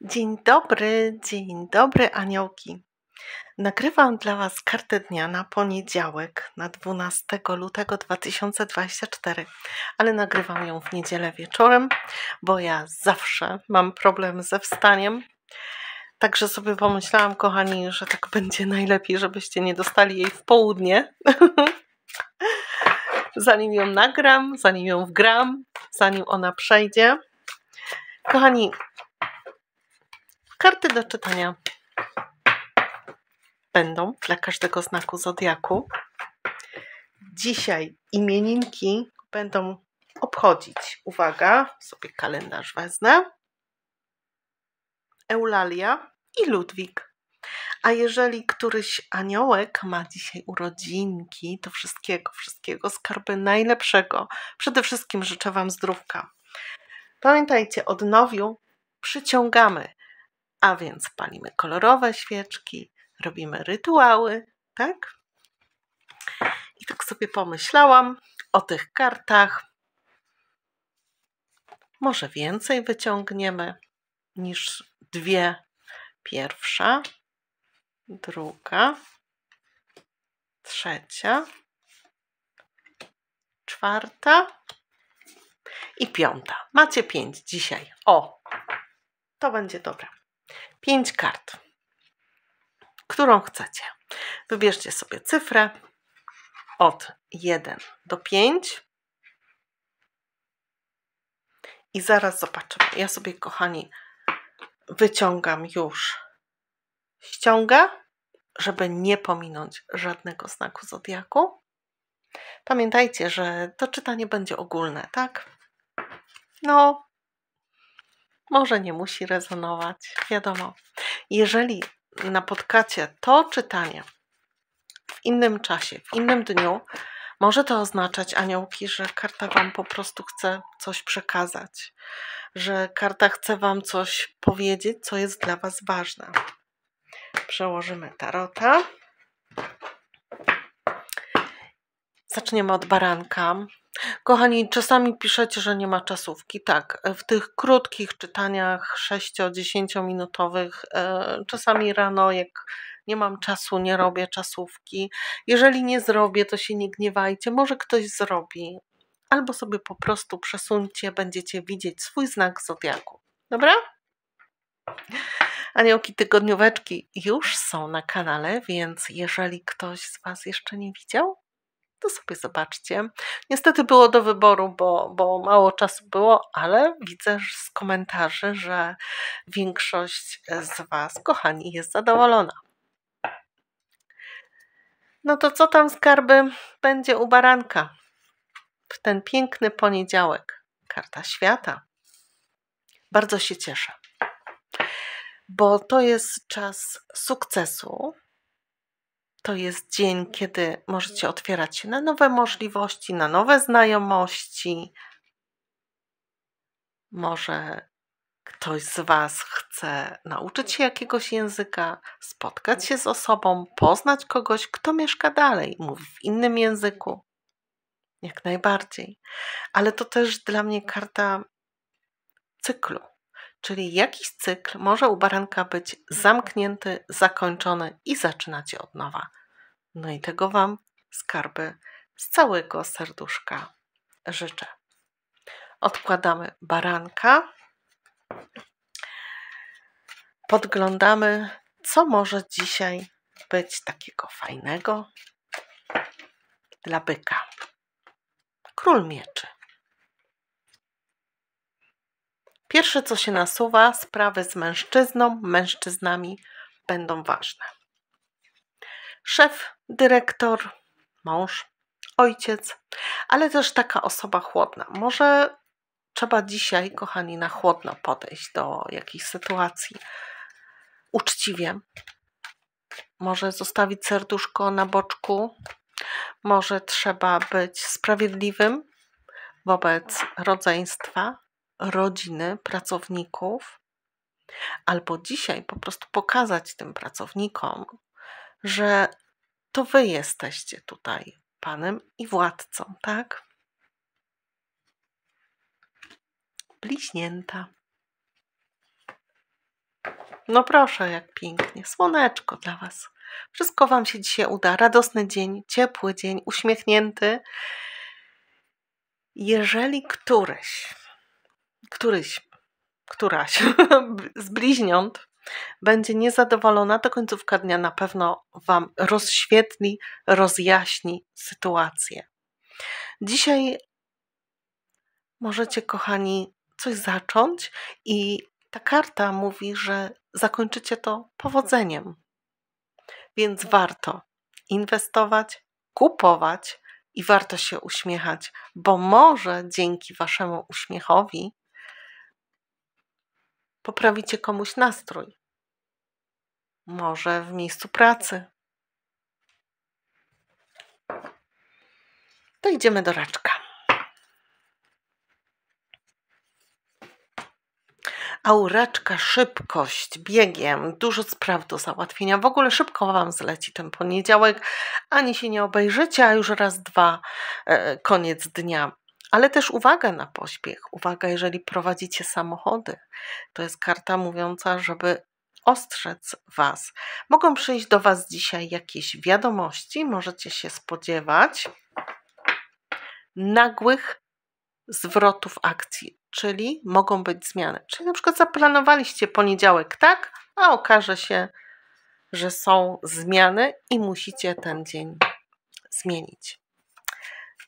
Dzień dobry, dzień dobry aniołki. Nagrywam dla Was kartę dnia na poniedziałek, na 12 lutego 2024, ale nagrywam ją w niedzielę wieczorem, bo ja zawsze mam problem ze wstaniem. Także sobie pomyślałam, kochani, że tak będzie najlepiej, żebyście nie dostali jej w południe. zanim ją nagram, zanim ją wgram, zanim ona przejdzie. Kochani, Karty do czytania będą dla każdego znaku zodiaku. Dzisiaj imieninki będą obchodzić. Uwaga, sobie kalendarz wezmę. Eulalia i Ludwik. A jeżeli któryś aniołek ma dzisiaj urodzinki, to wszystkiego, wszystkiego, skarby najlepszego. Przede wszystkim życzę Wam zdrówka. Pamiętajcie, od nowiu przyciągamy a więc palimy kolorowe świeczki, robimy rytuały, tak? I tak sobie pomyślałam o tych kartach. Może więcej wyciągniemy niż dwie. Pierwsza, druga, trzecia, czwarta i piąta. Macie pięć dzisiaj. O, to będzie dobre. 5 kart, którą chcecie. Wybierzcie sobie cyfrę od 1 do 5. I zaraz zobaczymy. Ja sobie, kochani, wyciągam już ściągę, żeby nie pominąć żadnego znaku zodiaku. Pamiętajcie, że to czytanie będzie ogólne, tak? No, może nie musi rezonować, wiadomo. Jeżeli napotkacie to czytanie w innym czasie, w innym dniu, może to oznaczać, aniołki, że karta Wam po prostu chce coś przekazać, że karta chce Wam coś powiedzieć, co jest dla Was ważne. Przełożymy tarota. Zaczniemy od baranka. Kochani, czasami piszecie, że nie ma czasówki. Tak, w tych krótkich czytaniach 6-10 minutowych, e, czasami rano, jak nie mam czasu, nie robię czasówki. Jeżeli nie zrobię, to się nie gniewajcie, może ktoś zrobi. Albo sobie po prostu przesuńcie, będziecie widzieć swój znak zodiaku. Dobra? Aniołki tygodnioweczki już są na kanale, więc jeżeli ktoś z Was jeszcze nie widział, to sobie zobaczcie. Niestety było do wyboru, bo, bo mało czasu było, ale widzę z komentarzy, że większość z Was, kochani, jest zadowolona. No to co tam skarby będzie u baranka w ten piękny poniedziałek? Karta świata. Bardzo się cieszę, bo to jest czas sukcesu, to jest dzień, kiedy możecie otwierać się na nowe możliwości, na nowe znajomości. Może ktoś z Was chce nauczyć się jakiegoś języka, spotkać się z osobą, poznać kogoś, kto mieszka dalej, mówi w innym języku. Jak najbardziej. Ale to też dla mnie karta cyklu. Czyli jakiś cykl może u baranka być zamknięty, zakończony i zaczynacie od nowa. No i tego Wam skarby z całego serduszka życzę. Odkładamy baranka. Podglądamy, co może dzisiaj być takiego fajnego dla byka. Król mieczy. Pierwsze, co się nasuwa, sprawy z mężczyzną, mężczyznami będą ważne szef, dyrektor, mąż, ojciec, ale też taka osoba chłodna. Może trzeba dzisiaj, kochani, na chłodno podejść do jakiejś sytuacji. Uczciwie. Może zostawić serduszko na boczku. Może trzeba być sprawiedliwym wobec rodzeństwa, rodziny, pracowników. Albo dzisiaj po prostu pokazać tym pracownikom, że to wy jesteście tutaj panem i władcą, tak? Bliźnięta. No proszę, jak pięknie. Słoneczko dla Was. Wszystko Wam się dzisiaj uda. Radosny dzień, ciepły dzień, uśmiechnięty. Jeżeli któryś, któryś, któraś z bliźniąt będzie niezadowolona, to końcówka dnia na pewno Wam rozświetli, rozjaśni sytuację. Dzisiaj możecie, kochani, coś zacząć i ta karta mówi, że zakończycie to powodzeniem. Więc warto inwestować, kupować i warto się uśmiechać, bo może dzięki Waszemu uśmiechowi poprawicie komuś nastrój może w miejscu pracy. To idziemy do raczka. A u raczka szybkość, biegiem, dużo spraw do załatwienia. W ogóle szybko Wam zleci ten poniedziałek, ani się nie obejrzycie, a już raz, dwa, e, koniec dnia. Ale też uwaga na pośpiech, uwaga, jeżeli prowadzicie samochody. To jest karta mówiąca, żeby ostrzec Was. Mogą przyjść do Was dzisiaj jakieś wiadomości, możecie się spodziewać nagłych zwrotów akcji, czyli mogą być zmiany. Czyli na przykład zaplanowaliście poniedziałek tak, a okaże się, że są zmiany i musicie ten dzień zmienić.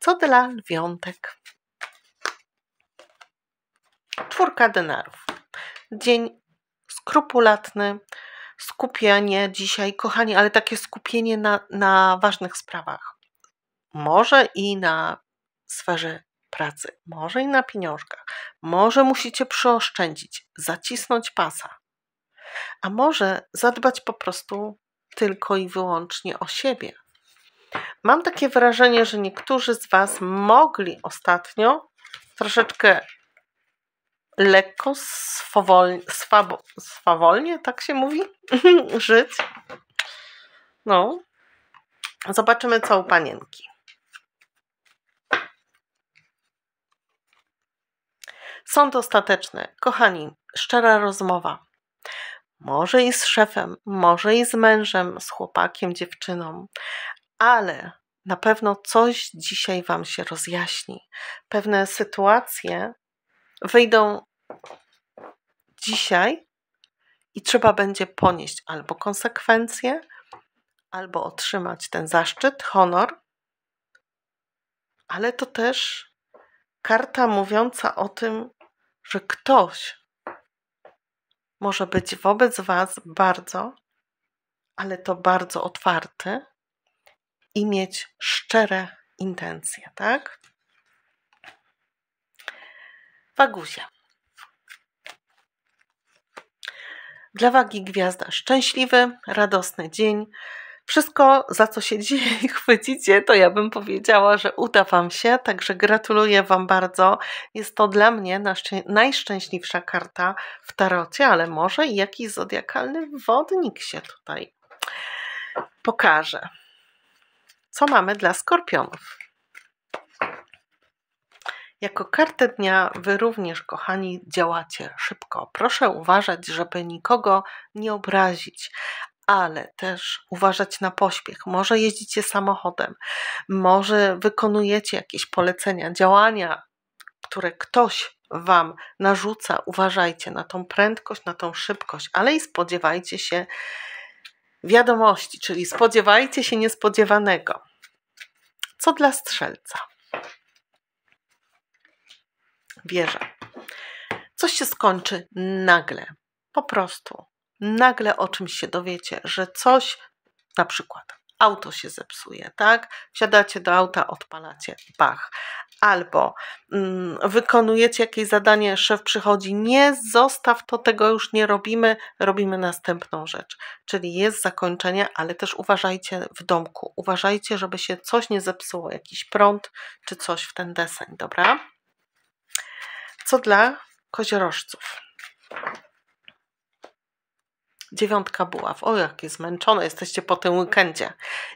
Co dla lwiątek? Czwórka denarów. Dzień skrupulatne skupienie dzisiaj, kochani, ale takie skupienie na, na ważnych sprawach. Może i na sferze pracy, może i na pieniążkach, może musicie przyoszczędzić, zacisnąć pasa, a może zadbać po prostu tylko i wyłącznie o siebie. Mam takie wrażenie, że niektórzy z Was mogli ostatnio troszeczkę lekko swawolnie, swabo, swawolnie tak się mówi, żyć. No. Zobaczymy, co u panienki. Sąd ostateczny. Kochani, szczera rozmowa. Może i z szefem, może i z mężem, z chłopakiem, dziewczyną, ale na pewno coś dzisiaj Wam się rozjaśni. Pewne sytuacje wyjdą dzisiaj i trzeba będzie ponieść albo konsekwencje, albo otrzymać ten zaszczyt, honor, ale to też karta mówiąca o tym, że ktoś może być wobec Was bardzo, ale to bardzo otwarty i mieć szczere intencje, tak? Waguzia. Dla wagi gwiazda szczęśliwy, radosny dzień. Wszystko, za co się i chwycicie, to ja bym powiedziała, że uda Wam się, także gratuluję Wam bardzo. Jest to dla mnie najszczęśliwsza karta w tarocie, ale może i jakiś zodiakalny wodnik się tutaj pokaże. Co mamy dla skorpionów? Jako kartę dnia wy również, kochani, działacie szybko. Proszę uważać, żeby nikogo nie obrazić, ale też uważać na pośpiech. Może jeździcie samochodem, może wykonujecie jakieś polecenia, działania, które ktoś Wam narzuca, uważajcie na tą prędkość, na tą szybkość, ale i spodziewajcie się wiadomości, czyli spodziewajcie się niespodziewanego. Co dla strzelca? Coś się skończy nagle, po prostu. Nagle o czymś się dowiecie, że coś, na przykład auto się zepsuje, tak? Wsiadacie do auta, odpalacie, bach. Albo mm, wykonujecie jakieś zadanie, szef przychodzi, nie zostaw to, tego już nie robimy, robimy następną rzecz. Czyli jest zakończenie, ale też uważajcie w domku, uważajcie, żeby się coś nie zepsuło, jakiś prąd czy coś w ten deseń, dobra? co dla koziorożców. Dziewiątka buław. O, jakie zmęczone jesteście po tym weekendzie.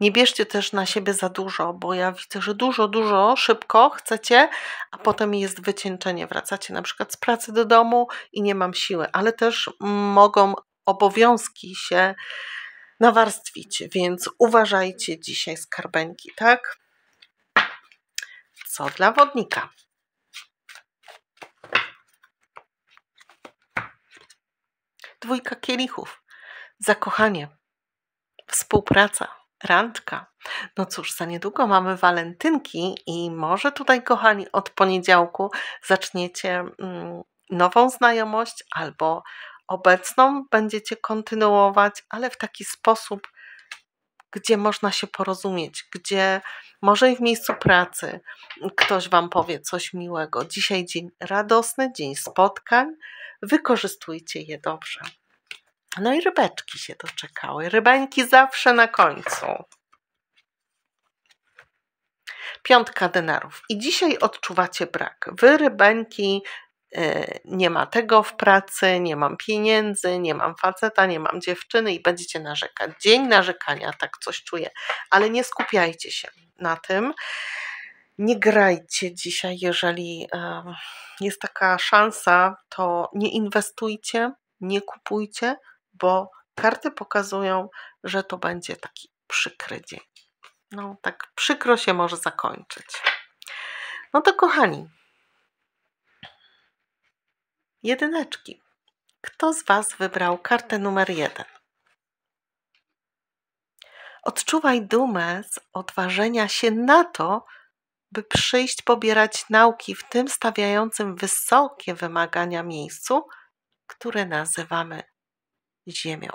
Nie bierzcie też na siebie za dużo, bo ja widzę, że dużo, dużo szybko chcecie, a potem jest wycieńczenie. Wracacie na przykład z pracy do domu i nie mam siły, ale też mogą obowiązki się nawarstwić, więc uważajcie dzisiaj skarbeńki, tak? Co dla wodnika? dwójka kielichów, zakochanie, współpraca, randka. No cóż, za niedługo mamy walentynki i może tutaj, kochani, od poniedziałku zaczniecie mm, nową znajomość albo obecną będziecie kontynuować, ale w taki sposób, gdzie można się porozumieć, gdzie może i w miejscu pracy ktoś Wam powie coś miłego. Dzisiaj dzień radosny, dzień spotkań, wykorzystujcie je dobrze. No i rybeczki się doczekały. Rybańki zawsze na końcu. Piątka denarów. I dzisiaj odczuwacie brak. Wy, rybańki, E, nie ma tego w pracy, nie mam pieniędzy, nie mam faceta, nie mam dziewczyny i będziecie narzekać. Dzień narzekania, tak coś czuję, ale nie skupiajcie się na tym. Nie grajcie dzisiaj, jeżeli e, jest taka szansa, to nie inwestujcie, nie kupujcie, bo karty pokazują, że to będzie taki przykry dzień. No, tak przykro się może zakończyć. No to kochani, jedyneczki. Kto z Was wybrał kartę numer jeden? Odczuwaj dumę z odważenia się na to, by przyjść pobierać nauki w tym stawiającym wysokie wymagania miejscu, które nazywamy Ziemią.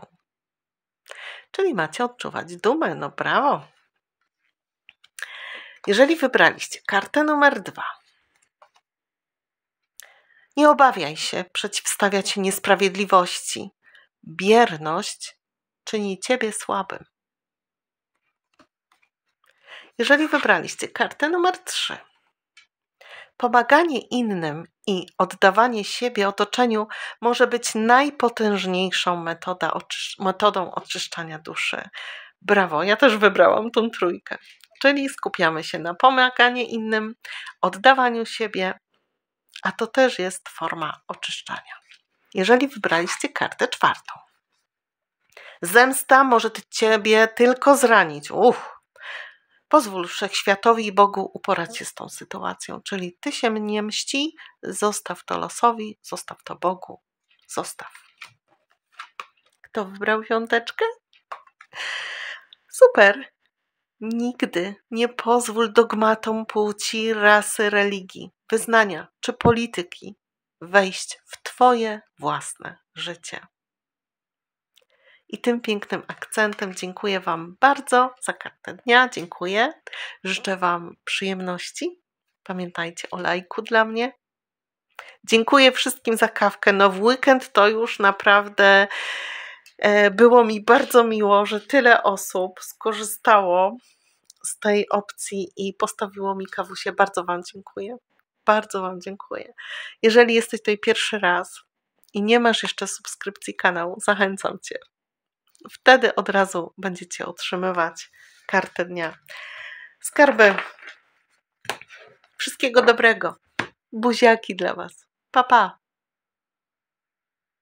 Czyli macie odczuwać dumę, no brawo. Jeżeli wybraliście kartę numer dwa, nie obawiaj się przeciwstawiać niesprawiedliwości. Bierność czyni ciebie słabym. Jeżeli wybraliście kartę numer 3, pomaganie innym i oddawanie siebie otoczeniu może być najpotężniejszą metoda, metodą oczyszczania duszy. Brawo, ja też wybrałam tą trójkę. Czyli skupiamy się na pomaganiu innym, oddawaniu siebie a to też jest forma oczyszczania. Jeżeli wybraliście kartę czwartą, zemsta może ciebie tylko zranić. Uch! Pozwól wszechświatowi i Bogu uporać się z tą sytuacją, czyli ty się mnie mści, zostaw to losowi, zostaw to Bogu, zostaw. Kto wybrał piąteczkę? Super! Nigdy nie pozwól dogmatom płci, rasy, religii wyznania czy polityki wejść w Twoje własne życie. I tym pięknym akcentem dziękuję Wam bardzo za kartę dnia. Dziękuję. Życzę Wam przyjemności. Pamiętajcie o lajku dla mnie. Dziękuję wszystkim za kawkę. No, w weekend to już naprawdę e, było mi bardzo miło, że tyle osób skorzystało z tej opcji i postawiło mi kawusie. Bardzo Wam dziękuję. Bardzo Wam dziękuję. Jeżeli jesteś tutaj pierwszy raz i nie masz jeszcze subskrypcji kanału, zachęcam Cię. Wtedy od razu będziecie otrzymywać kartę dnia. Skarby. Wszystkiego dobrego. Buziaki dla Was. Pa, pa.